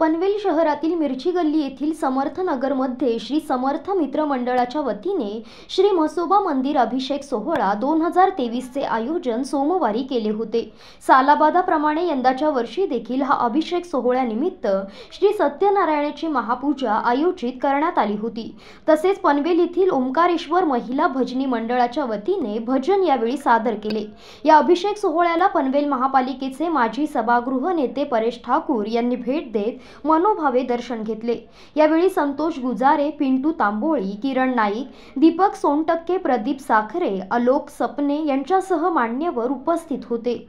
पनवेल शहरातील मिरची गल्ली येथील समर्थ नगरमध्ये श्री समर्थ मित्र मंडळाच्या वतीने श्री म्हसोबा मंदिर अभिषेक सोहळा दोन हजार तेवीसचे आयोजन सोमवारी केले होते सालाबादाप्रमाणे यंदाच्या वर्षी देखील हा अभिषेक सोहळ्यानिमित्त श्री सत्यनारायणाची महापूजा आयोजित करण्यात आली होती तसेच पनवेल येथील ओंकारेश्वर महिला भजनी मंडळाच्या वतीने भजन यावेळी सादर केले या अभिषेक सोहळ्याला पनवेल महापालिकेचे माजी सभागृह नेते परेश ठाकूर यांनी भेट देत मनोभावे दर्शन घेतले यावेळी संतोष गुजारे पिंटू तांबोळी किरण नाईक दीपक सोनटक्के प्रदीप साखरे अलोक सपने यांच्यासह मान्यवर उपस्थित होते